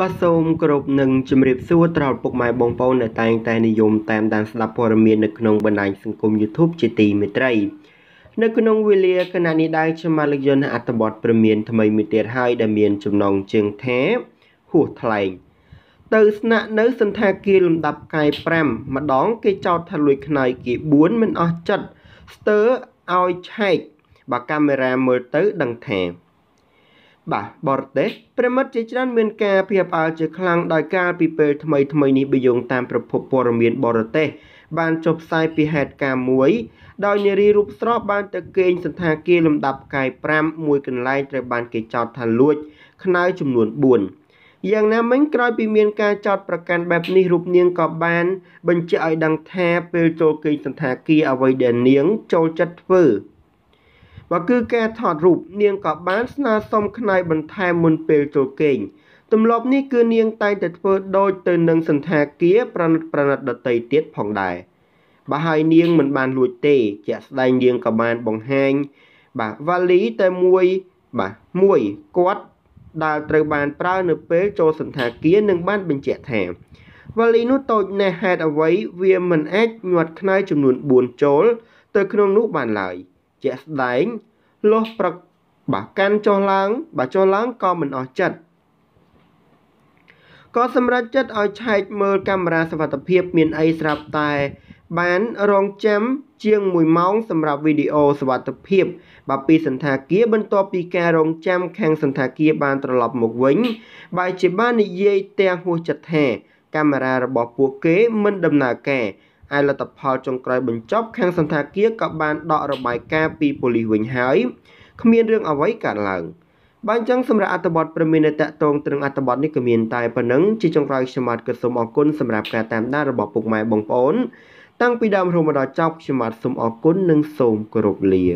បាទសូមគោរពនឹងជំរាបសួរត្រង់ពុកម៉ែបងប្អូនដែលតែងតែនិយមតាមដានស្ដាប់ព័ត៌មាននៅក្នុងបណ្ដាញសង្គម YouTube ជាទីមេត្រី នៅក្នុងវេលាគណៈនេះដែរខ្ញុំមកលើកយកអត្ថបទព្រមានថ្មីមួយទៀតហើយដែលមានចំណងជើងថាហួសថ្លែងទៅស្នាក់នៅសន្តាគារលំដាប់កាយ5ម្ដងគេចោទថាលួចខ្នើយគេ4មិនអស់ចិត្តស្ទើរឲ្យឆែកបើកាមេរ៉ាមើលទៅដឹងថាបាទបរទេសប្រិមិត្តជាច្រើនមានការភ័យផ្អើលជាខ្លាំងដោយការពីពេលថ្មីថ្មីនេះបយងតាមប្រភពព័ត៌មានបរទេស បានចុះផ្សាយពីហេតុការណ៍មួយ ដោយនារីរូបស្រស់បានទៅគេងសន្តាគារលំដាប់កាយ5មួយកន្លែងត្រូវបានគេចោទថាលួចខ្នើយចំនួន4យ៉ាងណាមិញក្រោយពីមានការចោទប្រកាន់បែបនេះរូបនាងក៏បាន បញ្ជាក់ឲ្យដឹងថាពេលចូលគេងសន្តាគារអ្វីដែលនាងចូលចិត្តធ្វើបើគឺការថតរូបនាងក៏បានស្នើសុំខ្នើយបន្ថែមមុនពេលចូលគេងទម្លាប់នេះគឺនាងតែងតែធ្វើដូចទៅនឹងសន្តាគារប្រណិតប្រណិតដតីទៀតផងដែរបើហើយនាងមិនបានលួចទេជាក់ស្ដែងនាងក៏បានបង្ហាញបាទវ៉ាលីតែមួយបាទមួយគាត់ដែលត្រូវបានប្រើនៅពេលចូលសន្តាគារនឹងបានបញ្ជាក់ថាវ៉ាលីនោះតូចណាស់ហេតុអ្វីវាមិនអាចញាត់ខ្នើយចំនួន4ចូលទៅក្នុងនោះបានឡើយ។ជាក់ស្ដែងលុះព្រឹកបើកាន់ចុះឡើងបើចុះឡើងក៏មិនអស់ចិត្តក៏សម្រេចចិត្តឲ្យឆែកមើលកាមេរ៉ាសវត្ថិភាព មានអីស្រាប់តែ បានរងចាំជាង1ម៉ោងសម្រាប់វីដេអូសវត្ថិភាពបើពីសន្តាគារបន្ទាប់ពីការរងចាំខាងសន្តាគារបានត្រឡប់មកវិញបែរជាបាននិយាយទាំងហួសចិត្តថាកាមេរ៉ារបស់ពួកគេ មិនដំណើរការឯលទ្ធផលចុងក្រោយបញ្ចប់ខាងសន្តាគារក៏បានដករបាយការណ៍ពីប៉ូលីសវិញហើយគ្មានរឿងអ្វីកើតឡើងបានចឹងសម្រាប់អត្ថបទព្រមានតកតងត្រឹងអត្ថបទនេះក៏មានតែប៉ុណ្ណឹងជាចុងក្រោយខ្ញុំបាទក៏សូមអរគុណសម្រាប់ការតាមដានរបស់ពុកម៉ែបងប្អូនតាំងពីដើមរហូតមកដល់ចប់ខ្ញុំបាទសូមអរគុណនិងសូមគោរពលា